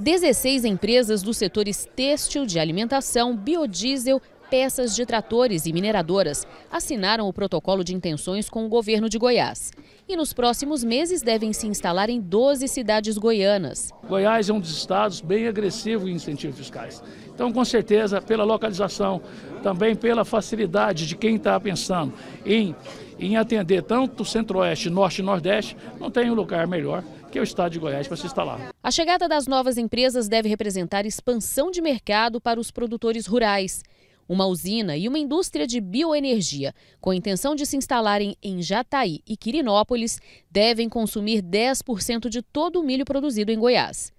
16 empresas dos setores têxtil, de alimentação, biodiesel, peças de tratores e mineradoras assinaram o protocolo de intenções com o governo de Goiás e nos próximos meses devem se instalar em 12 cidades goianas. Goiás é um dos estados bem agressivo em incentivos fiscais. Então, com certeza, pela localização, também pela facilidade de quem está pensando em, em atender tanto centro-oeste, norte e nordeste, não tem um lugar melhor que é o estado de Goiás para se instalar. A chegada das novas empresas deve representar expansão de mercado para os produtores rurais uma usina e uma indústria de bioenergia, com a intenção de se instalarem em Jataí e Quirinópolis, devem consumir 10% de todo o milho produzido em Goiás.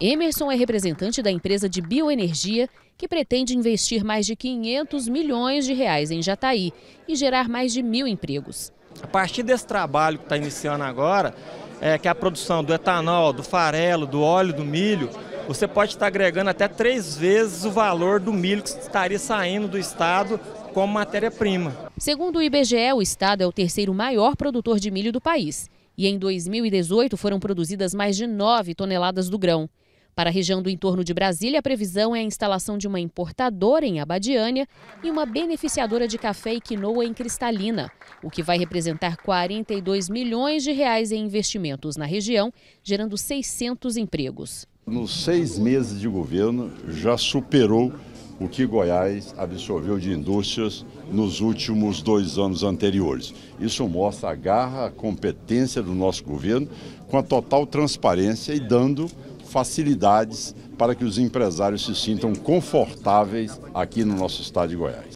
Emerson é representante da empresa de bioenergia que pretende investir mais de 500 milhões de reais em Jataí e gerar mais de mil empregos. A partir desse trabalho que está iniciando agora, é que a produção do etanol, do farelo, do óleo, do milho, você pode estar agregando até três vezes o valor do milho que estaria saindo do estado como matéria-prima. Segundo o IBGE, o estado é o terceiro maior produtor de milho do país. E em 2018 foram produzidas mais de 9 toneladas do grão. Para a região do entorno de Brasília, a previsão é a instalação de uma importadora em Abadiânia e uma beneficiadora de café e quinoa em Cristalina, o que vai representar 42 milhões de reais em investimentos na região, gerando 600 empregos. Nos seis meses de governo, já superou o que Goiás absorveu de indústrias nos últimos dois anos anteriores. Isso mostra a garra, a competência do nosso governo, com a total transparência e dando facilidades para que os empresários se sintam confortáveis aqui no nosso estado de Goiás.